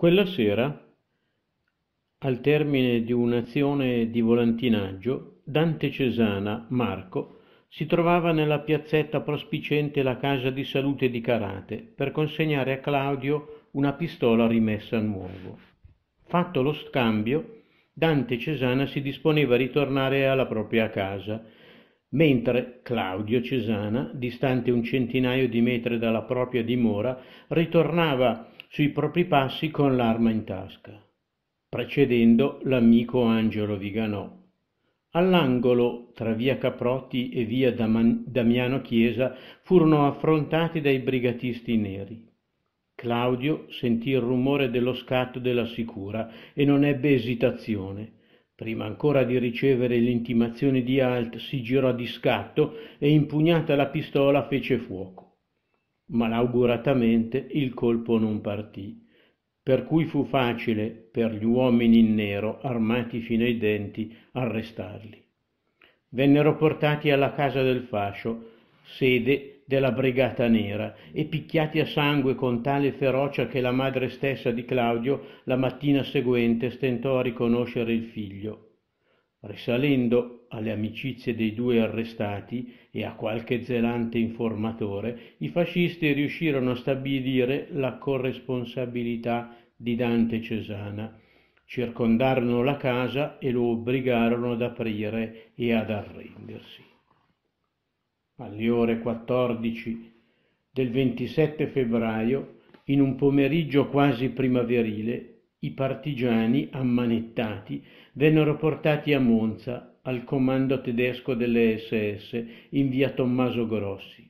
Quella sera, al termine di un'azione di volantinaggio, Dante Cesana, Marco, si trovava nella piazzetta prospicente la casa di salute di Carate per consegnare a Claudio una pistola rimessa a nuovo. Fatto lo scambio, Dante Cesana si disponeva a ritornare alla propria casa Mentre Claudio Cesana, distante un centinaio di metri dalla propria dimora, ritornava sui propri passi con l'arma in tasca, precedendo l'amico Angelo Viganò. All'angolo tra via Caprotti e via Dam- Damiano Chiesa furono affrontati dai brigatisti neri. Claudio sentì il rumore dello scatto della sicura e non ebbe esitazione Prima ancora di ricevere l'intimazione di Alt si girò di scatto e impugnata la pistola fece fuoco. Malauguratamente il colpo non partì, per cui fu facile per gli uomini in nero, armati fino ai denti, arrestarli. Vennero portati alla casa del fascio, sede della Brigata Nera, e picchiati a sangue con tale ferocia che la madre stessa di Claudio la mattina seguente stentò a riconoscere il figlio. Risalendo alle amicizie dei due arrestati e a qualche zelante informatore, i fascisti riuscirono a stabilire la corresponsabilità di Dante Cesana. Circondarono la casa e lo obbligarono ad aprire e ad arrendersi alle ore 14 del 27 febbraio, in un pomeriggio quasi primaverile, i partigiani, ammanettati, vennero portati a Monza al comando tedesco delle SS in via Tommaso Grossi.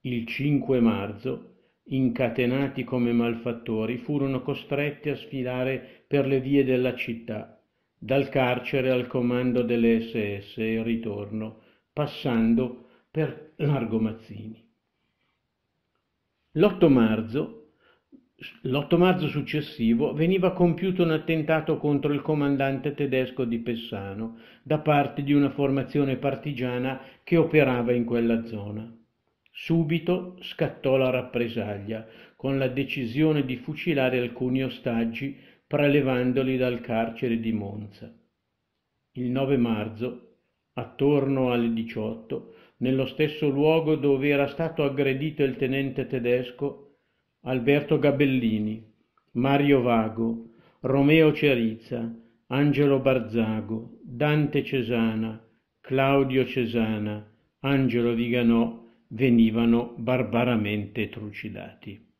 Il 5 marzo incatenati come malfattori, furono costretti a sfilare per le vie della città, dal carcere al comando delle SS e ritorno, passando per Largo Mazzini. L'8 marzo, l'8 marzo successivo veniva compiuto un attentato contro il comandante tedesco di Pessano da parte di una formazione partigiana che operava in quella zona. Subito scattò la rappresaglia, con la decisione di fucilare alcuni ostaggi prelevandoli dal carcere di Monza. Il 9 marzo, attorno alle 18, nello stesso luogo dove era stato aggredito il tenente tedesco Alberto Gabellini, Mario Vago, Romeo Cerizza, Angelo Barzago, Dante Cesana, Claudio Cesana, Angelo Viganò venivano barbaramente trucidati.